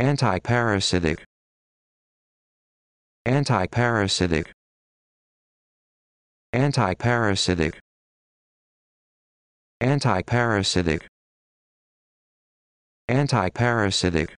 antiparasitic antiparasitic antiparasitic antiparasitic antiparasitic